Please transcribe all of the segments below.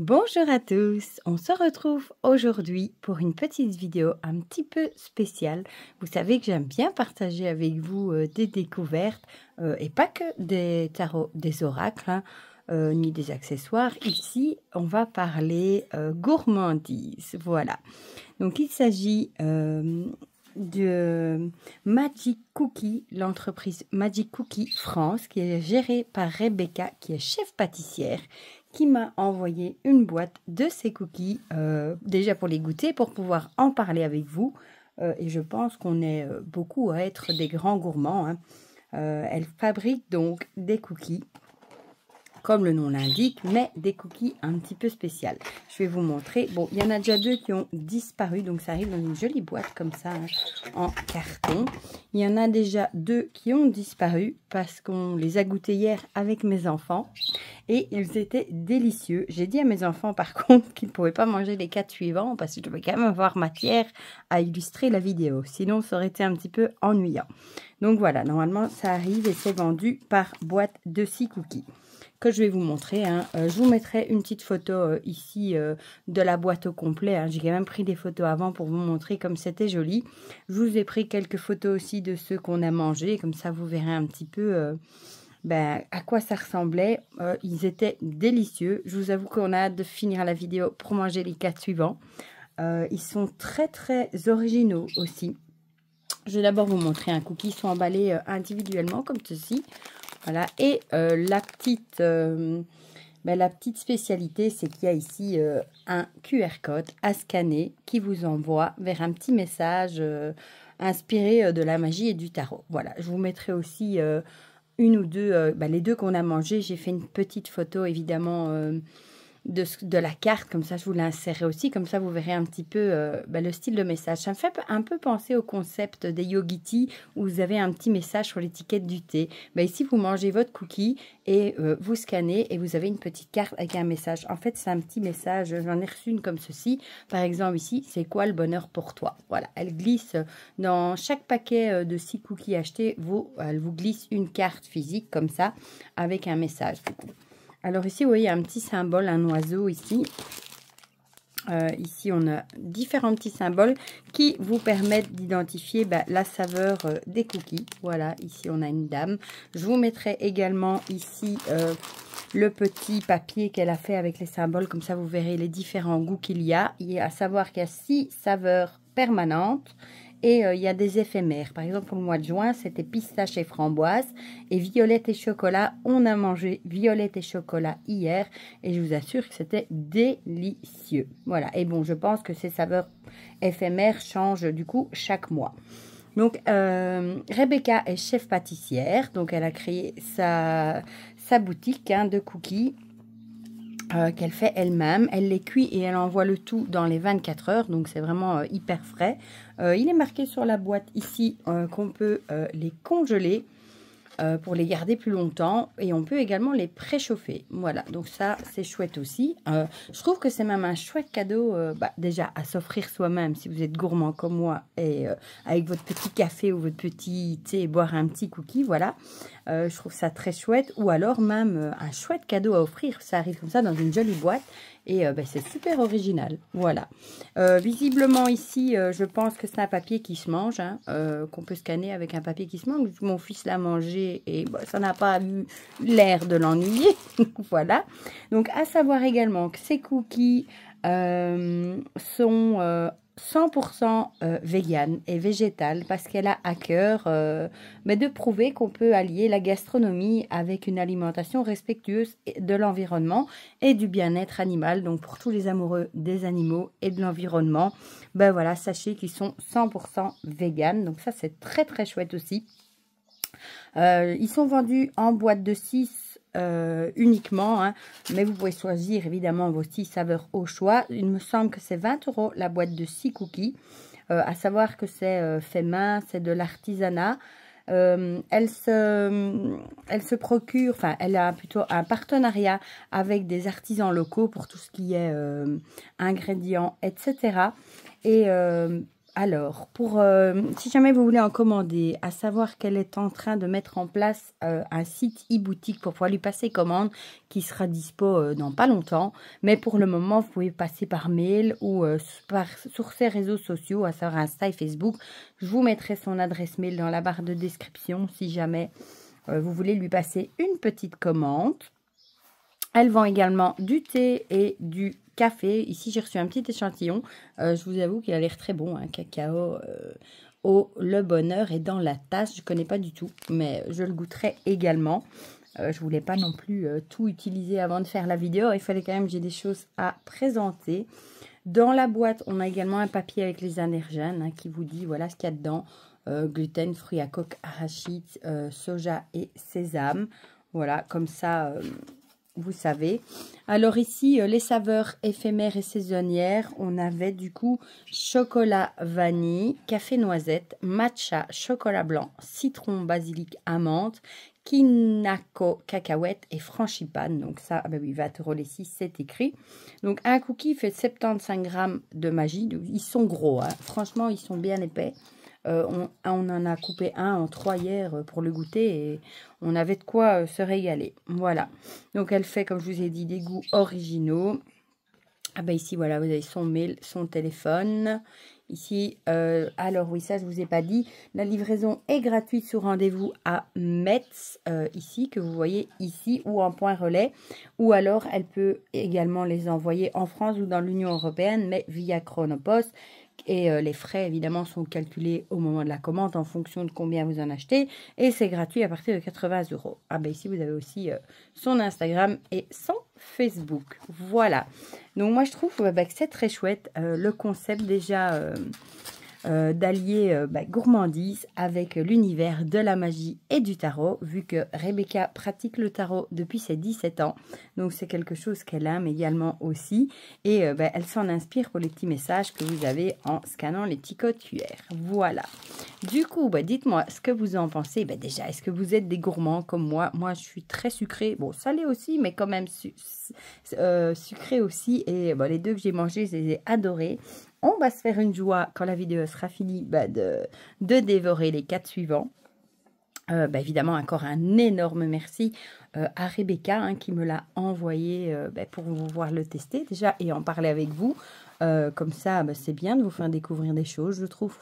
Bonjour à tous, on se retrouve aujourd'hui pour une petite vidéo un petit peu spéciale. Vous savez que j'aime bien partager avec vous euh, des découvertes euh, et pas que des tarots, des oracles, hein, euh, ni des accessoires. Ici, on va parler gourmandise, voilà. Donc il s'agit de Magic Cookie, l'entreprise Magic Cookie France, qui est gérée par Rebecca, qui est chef pâtissière, qui m'a envoyé une boîte de ses cookies, euh, déjà pour les goûter, pour pouvoir en parler avec vous. Euh, et je pense qu'on est euh, beaucoup à être des grands gourmands. Hein. elle fabrique donc des cookies comme le nom l'indique, mais des cookies un petit peu spéciales. Je vais vous montrer. Bon, il y en a déjà deux qui ont disparu, donc ça arrive dans une jolie boîte comme ça, hein, en carton. Il y en a déjà deux qui ont disparu parce qu'on les a goûtés hier avec mes enfants et ils étaient délicieux. J'ai dit à mes enfants par contre qu'ils ne pouvaient pas manger les quatre suivants parce que je devais quand même avoir matière à illustrer la vidéo, sinon ça aurait été un petit peu ennuyant. Donc voilà, normalement ça arrive et c'est vendu par boîte de six cookies que je vais vous montrer. Hein. Euh, je vous mettrai une petite photo euh, ici euh, de la boîte au complet. Hein. J'ai quand même pris des photos avant pour vous montrer comme c'était joli. Je vous ai pris quelques photos aussi de ceux qu'on a mangés. Comme ça, vous verrez un petit peu ben, à quoi ça ressemblait. ils étaient délicieux. Je vous avoue qu'on a hâte de finir la vidéo pour manger les quatre suivants. ils sont très très originaux aussi. Je vais d'abord vous montrer un cookie. Ils sont emballés individuellement comme ceci. Voilà. Et euh, la, petite, euh, ben, la petite spécialité, c'est qu'il y a ici euh, un QR code à scanner qui vous envoie vers un petit message inspiré de la magie et du tarot. Voilà, je vous mettrai aussi une ou deux, ben, les deux qu'on a mangé. J'ai fait une petite photo, évidemment de, la carte, comme ça je vous l'insérerai aussi, comme ça vous verrez un petit peu euh, ben, le style de message. Ça me fait un peu penser au concept des Yogiti où vous avez un petit message sur l'étiquette du thé. Ben, ici, vous mangez votre cookie et euh, vous scannez et vous avez une petite carte avec un message. En fait, c'est un petit message, j'en ai reçu une comme ceci. Par exemple, ici, c'est quoi le bonheur pour toi Voilà, elle glisse dans chaque paquet euh, de six cookies achetés, vous, elle vous glisse une carte physique comme ça avec un message. Alors ici, vous voyez, un petit symbole, un oiseau ici. Euh, ici, on a différents petits symboles qui vous permettent d'identifier bah, la saveur euh, des cookies. Voilà, ici, on a une dame. Je vous mettrai également ici euh, le petit papier qu'elle a fait avec les symboles. Comme ça, vous verrez les différents goûts qu'il y a. Il y a à savoir qu'il y a six saveurs permanentes et euh, il y a des éphémères. Par exemple, pour le mois de juin, c'était pistache et framboise et violette et chocolat. On a mangé violette et chocolat hier et je vous assure que c'était délicieux. Voilà. Et bon, je pense que ces saveurs éphémères changent du coup chaque mois. Donc, euh, Rebecca est chef pâtissière, donc elle a créé sa, boutique hein, de cookies euh, qu'elle fait elle-même. Elle les cuit et elle envoie le tout dans les 24 heures, donc c'est vraiment euh, hyper frais. Euh, il est marqué sur la boîte ici qu'on peut les congeler pour les garder plus longtemps et on peut également les préchauffer. Voilà, donc ça c'est chouette aussi. je trouve que c'est même un chouette cadeau bah, déjà à s'offrir soi-même si vous êtes gourmand comme moi et avec votre petit café ou votre petit thé, boire un petit cookie, voilà. Euh, je trouve ça très chouette. Ou alors même euh, un chouette cadeau à offrir. Ça arrive comme ça dans une jolie boîte. Et euh, ben, c'est super original. Voilà. visiblement ici, je pense que c'est un papier qui se mange, hein. qu'on peut scanner avec un papier qui se mange. Mon fils l'a mangé et ben, ça n'a pas eu l'air de l'ennuyer. voilà. Donc à savoir également que ces cookies sont 100% vegan euh, végane et végétale parce qu'elle a à cœur euh, mais de prouver qu'on peut allier la gastronomie avec une alimentation respectueuse de l'environnement et du bien-être animal. Donc pour tous les amoureux des animaux et de l'environnement, ben voilà, sachez qu'ils sont 100% vegan, Donc ça c'est très très chouette aussi. Euh, ils sont vendus en boîte de 6 euh, uniquement, hein. mais vous pouvez choisir évidemment vos six saveurs au choix. Il me semble que c'est 20 euros la boîte de 6 cookies, euh, à savoir que c'est euh, fait main, c'est de l'artisanat. elle, se, elle se procure, enfin elle a plutôt un partenariat avec des artisans locaux pour tout ce qui est ingrédients, etc. Et alors, pour, euh, si jamais vous voulez en commander, à savoir qu'elle est en train de mettre en place euh, un site e-boutique pour pouvoir lui passer commande qui sera dispo euh, dans pas longtemps. Mais pour le moment, vous pouvez passer par mail ou sur ses réseaux sociaux, à savoir Insta et Facebook. Je vous mettrai son adresse mail dans la barre de description si jamais vous voulez lui passer une petite commande. Elle vend également du thé et du café. Ici, j'ai reçu un petit échantillon. Euh, je vous avoue qu'il a l'air très bon, hein, cacao. Euh, au le bonheur est dans la tasse. Je ne connais pas du tout, mais je le goûterai également. Je euh, je voulais pas non plus tout utiliser avant de faire la vidéo. Il fallait quand même que j'ai des choses à présenter. Dans la boîte, on a également un papier avec les allergènes hein, qui vous dit voilà ce qu'il y a dedans. gluten, fruits à coque, arachides, soja et sésame. Voilà, comme ça, vous savez. Alors ici, euh, les saveurs éphémères et saisonnières, on avait du coup chocolat vanille, café noisette, matcha, chocolat blanc, citron, basilic, amande, kinako, cacahuète et franchipane. Donc ça, ah ben oui, te te si c'est écrit. Donc un cookie fait 75 grammes de magie. Ils sont gros, hein. franchement, ils sont bien épais. Euh, on, en a coupé un en trois hier euh, pour le goûter et on avait de quoi euh, se régaler. Voilà. Donc elle fait, comme je vous ai dit, des goûts originaux. Ah ben ici, voilà, vous avez son mail, son téléphone. Ici, alors oui, ça je vous ai pas dit, la livraison est gratuite sous rendez-vous à Metz, ici, que vous voyez ici, ou en point relais, ou alors elle peut également les envoyer en France ou dans l'Union Européenne, mais via Chronopost et euh, les frais évidemment sont calculés au moment de la commande en fonction de combien vous en achetez et c'est gratuit à partir de 80 euros. Ah ben ici vous avez aussi euh, son Instagram et son Facebook. Voilà. Donc moi je trouve bah, que c'est très chouette euh, le concept déjà euh, d'allier euh, bah, gourmandise avec l'univers de la magie et du tarot, vu que Rebecca pratique le tarot depuis ses 17 ans. Donc c'est quelque chose qu'elle aime également aussi. Et euh, bah, elle s'en inspire pour les petits messages que vous avez en scannant les petits codes Voilà. Du coup, bah, dites-moi ce que vous en pensez. Bah, déjà, est-ce que vous êtes des gourmands comme moi Moi, je suis très sucrée. Bon, salée aussi, mais quand même su sucrée aussi. Et les deux que j'ai mangés, je les ai adorés on va se faire une joie quand la vidéo sera finie bah, de, de dévorer les quatre suivants. Euh, bah, évidemment, encore un énorme merci euh, à Rebecca hein, qui me l'a envoyé euh, bah, pour voir le tester déjà et en parler avec vous. comme ça, c'est bien de vous faire découvrir des choses, je trouve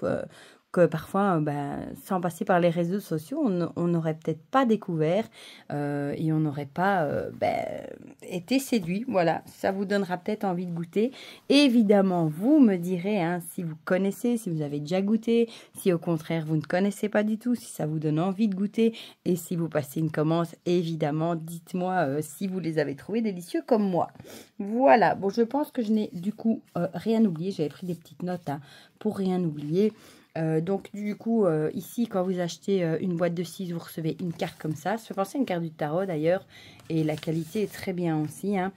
que parfois, euh, ben, sans passer par les réseaux sociaux, on n'aurait peut-être pas découvert euh, et on n'aurait pas euh, ben, été séduit. Voilà, ça vous donnera peut-être envie de goûter. évidemment, vous me direz hein, si vous connaissez, si vous avez déjà goûté, si au contraire vous ne connaissez pas du tout, si ça vous donne envie de goûter et si vous passez une commence, évidemment, dites-moi si vous les avez trouvés délicieux comme moi. Voilà, bon, je pense que je n'ai du coup rien oublié. J'avais pris des petites notes hein, pour rien oublier. Euh, donc du coup, euh, ici, quand vous achetez euh, une boîte de 6, vous recevez une carte comme ça. Je penser à une carte du tarot d'ailleurs. Et la qualité est très bien aussi. Hein.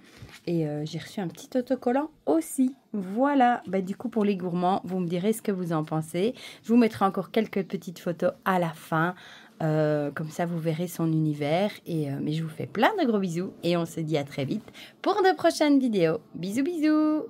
Et j'ai reçu un petit autocollant aussi. Voilà, bah, du coup pour les gourmands, vous me direz ce que vous en pensez. Je vous mettrai encore quelques petites photos à la fin. comme ça, vous verrez son univers. Et, mais je vous fais plein de gros bisous. Et on se dit à très vite pour de prochaines vidéos. Bisous, bisous